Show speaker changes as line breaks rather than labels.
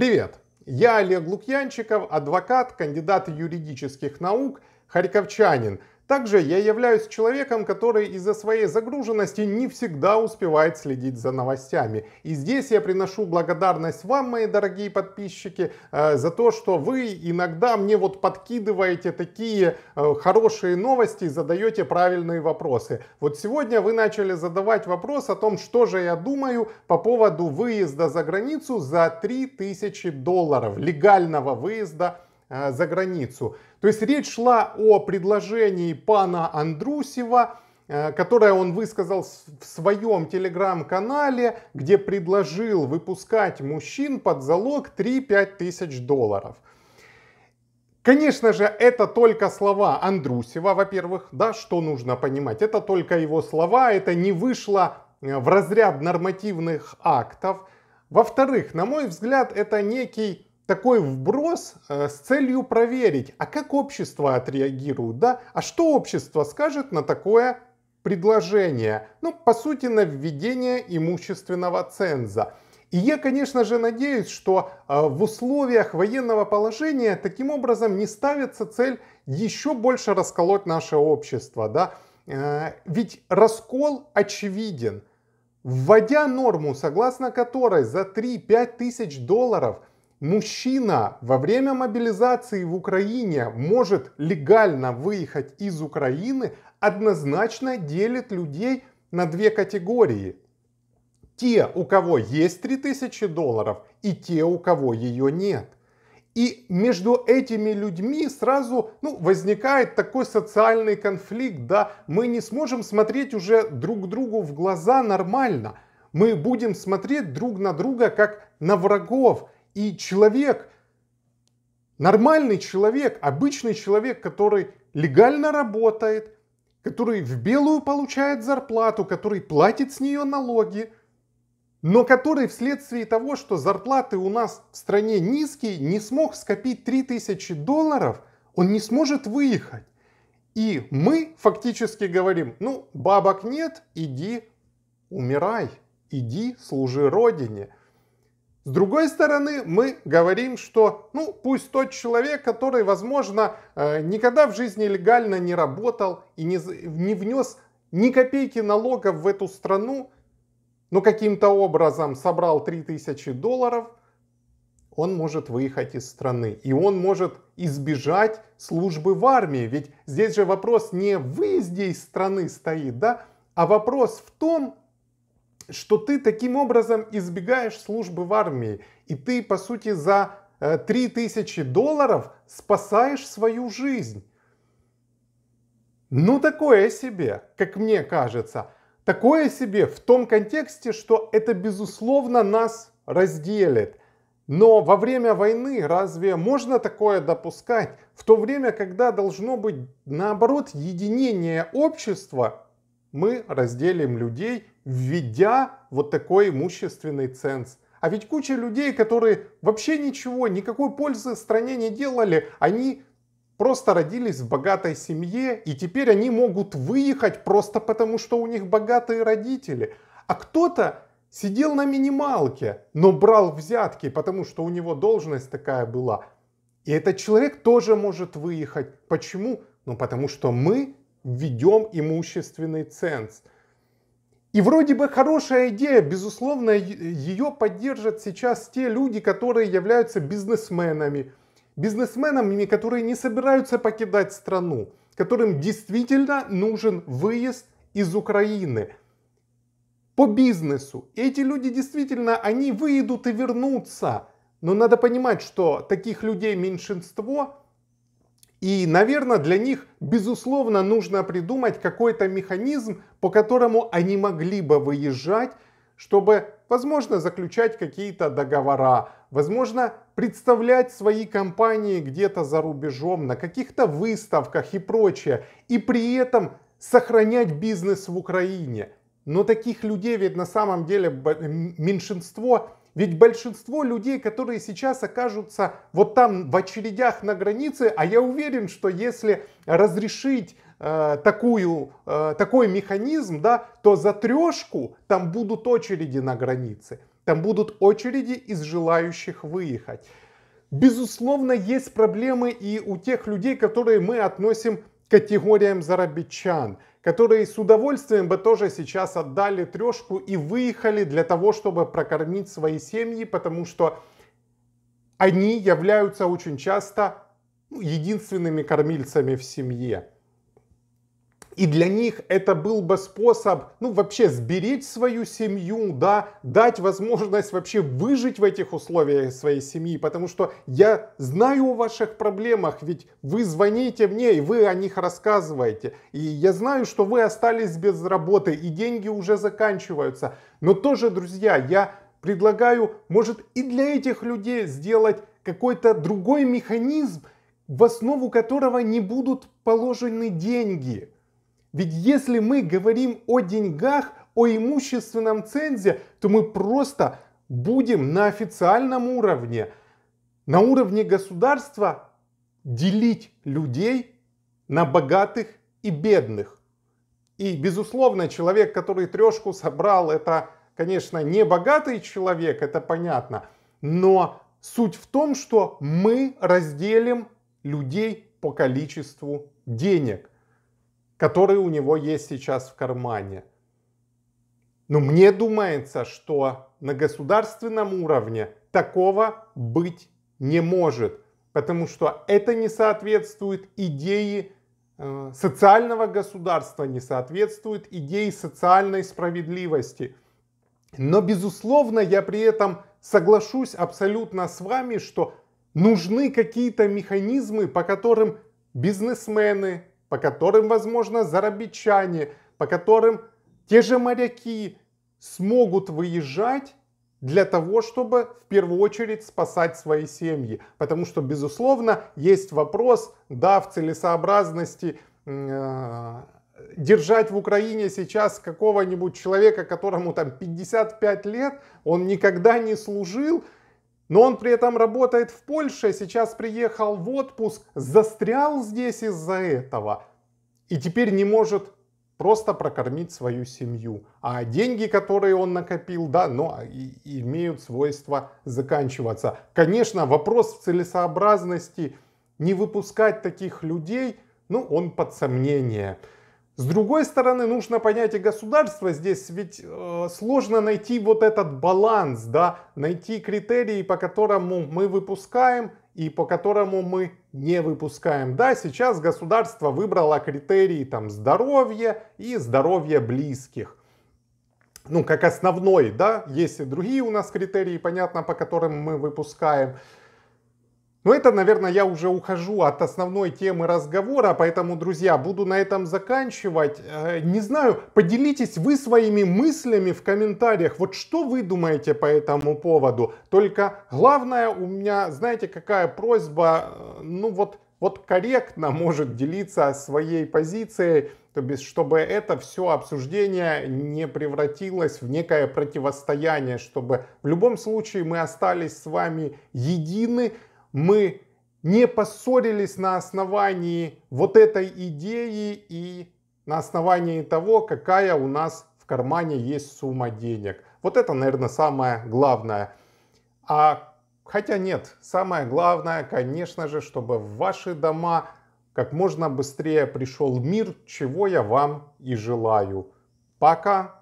Привет! Я Олег Лукьянчиков, адвокат, кандидат юридических наук, харьковчанин – также я являюсь человеком, который из-за своей загруженности не всегда успевает следить за новостями. И здесь я приношу благодарность вам, мои дорогие подписчики, э, за то, что вы иногда мне вот подкидываете такие э, хорошие новости и задаете правильные вопросы. Вот сегодня вы начали задавать вопрос о том, что же я думаю по поводу выезда за границу за 3000 долларов, легального выезда Э, за границу. То есть речь шла о предложении пана Андрусева, э, которое он высказал в своем телеграм-канале, где предложил выпускать мужчин под залог 3-5 тысяч долларов. Конечно же, это только слова Андрусева, во-первых, да, что нужно понимать. Это только его слова, это не вышло э, в разряд нормативных актов. Во-вторых, на мой взгляд, это некий такой вброс э, с целью проверить, а как общество отреагирует, да, а что общество скажет на такое предложение, ну, по сути, на введение имущественного ценза. И я, конечно же, надеюсь, что э, в условиях военного положения таким образом не ставится цель еще больше расколоть наше общество, да, э, ведь раскол очевиден. Вводя норму, согласно которой за 3-5 тысяч долларов – мужчина во время мобилизации в Украине может легально выехать из Украины, однозначно делит людей на две категории. Те, у кого есть 3000 долларов, и те, у кого ее нет. И между этими людьми сразу ну, возникает такой социальный конфликт, да, мы не сможем смотреть уже друг другу в глаза нормально. Мы будем смотреть друг на друга как на врагов. И человек, нормальный человек, обычный человек, который легально работает, который в белую получает зарплату, который платит с нее налоги, но который вследствие того, что зарплаты у нас в стране низкие, не смог скопить 3000 долларов, он не сможет выехать. И мы фактически говорим, ну, бабок нет, иди умирай, иди служи родине. С другой стороны, мы говорим, что, ну, пусть тот человек, который, возможно, э, никогда в жизни легально не работал и не, не внес ни копейки налогов в эту страну, но каким-то образом собрал 3000 долларов, он может выехать из страны. И он может избежать службы в армии. Ведь здесь же вопрос не в выезде из страны стоит, да, а вопрос в том, что ты таким образом избегаешь службы в армии, и ты, по сути, за 3000 э, долларов спасаешь свою жизнь. Ну, такое себе, как мне кажется. Такое себе в том контексте, что это, безусловно, нас разделит. Но во время войны разве можно такое допускать? В то время, когда должно быть, наоборот, единение общества, мы разделим людей введя вот такой имущественный ценз. А ведь куча людей, которые вообще ничего, никакой пользы стране не делали, они просто родились в богатой семье, и теперь они могут выехать просто потому, что у них богатые родители. А кто-то сидел на минималке, но брал взятки, потому что у него должность такая была. И этот человек тоже может выехать. Почему? Ну потому что мы введем имущественный ценз. И вроде бы хорошая идея, безусловно, ее поддержат сейчас те люди, которые являются бизнесменами. Бизнесменами, которые не собираются покидать страну, которым действительно нужен выезд из Украины по бизнесу. эти люди действительно, они выйдут и вернутся. Но надо понимать, что таких людей меньшинство, и, наверное, для них, безусловно, нужно придумать какой-то механизм, по которому они могли бы выезжать, чтобы, возможно, заключать какие-то договора, возможно, представлять свои компании где-то за рубежом, на каких-то выставках и прочее, и при этом сохранять бизнес в Украине. Но таких людей ведь на самом деле меньшинство, ведь большинство людей, которые сейчас окажутся вот там в очередях на границе, а я уверен, что если разрешить э, такую, э, такой механизм, да, то за трешку там будут очереди на границе, там будут очереди из желающих выехать. Безусловно, есть проблемы и у тех людей, которые мы относим категориям зарабичан, которые с удовольствием бы тоже сейчас отдали трешку и выехали для того, чтобы прокормить свои семьи, потому что они являются очень часто ну, единственными кормильцами в семье. И для них это был бы способ, ну, вообще сберечь свою семью, да, дать возможность вообще выжить в этих условиях своей семьи, потому что я знаю о ваших проблемах, ведь вы звоните мне, и вы о них рассказываете. И я знаю, что вы остались без работы, и деньги уже заканчиваются. Но тоже, друзья, я предлагаю, может, и для этих людей сделать какой-то другой механизм, в основу которого не будут положены деньги. Ведь если мы говорим о деньгах, о имущественном цензе, то мы просто будем на официальном уровне, на уровне государства делить людей на богатых и бедных. И, безусловно, человек, который трешку собрал, это, конечно, не богатый человек, это понятно. Но суть в том, что мы разделим людей по количеству денег который у него есть сейчас в кармане. Но мне думается, что на государственном уровне такого быть не может, потому что это не соответствует идее э, социального государства, не соответствует идее социальной справедливости. Но, безусловно, я при этом соглашусь абсолютно с вами, что нужны какие-то механизмы, по которым бизнесмены, по которым, возможно, зарабичане, по которым те же моряки смогут выезжать для того, чтобы в первую очередь спасать свои семьи. Потому что, безусловно, есть вопрос, да, в целесообразности э, держать в Украине сейчас какого-нибудь человека, которому там 55 лет, он никогда не служил, но он при этом работает в Польше, сейчас приехал в отпуск, застрял здесь из-за этого. И теперь не может просто прокормить свою семью. А деньги, которые он накопил, да, но ну, а и, имеют свойство заканчиваться. Конечно, вопрос в целесообразности не выпускать таких людей, ну, он под сомнение. С другой стороны, нужно понять и государство здесь, ведь э, сложно найти вот этот баланс, да, найти критерии, по которому мы выпускаем и по которому мы не выпускаем. Да, сейчас государство выбрало критерии там здоровья и здоровья близких. Ну, как основной, да, есть и другие у нас критерии, понятно, по которым мы выпускаем. Но ну, это, наверное, я уже ухожу от основной темы разговора, поэтому, друзья, буду на этом заканчивать. Э, не знаю, поделитесь вы своими мыслями в комментариях. Вот что вы думаете по этому поводу? Только главное у меня, знаете, какая просьба? Э, ну вот, вот корректно может делиться своей позицией, то есть чтобы это все обсуждение не превратилось в некое противостояние, чтобы в любом случае мы остались с вами едины, мы не поссорились на основании вот этой идеи и на основании того, какая у нас в кармане есть сумма денег. Вот это, наверное, самое главное. А хотя нет, самое главное, конечно же, чтобы в ваши дома как можно быстрее пришел мир, чего я вам и желаю. Пока!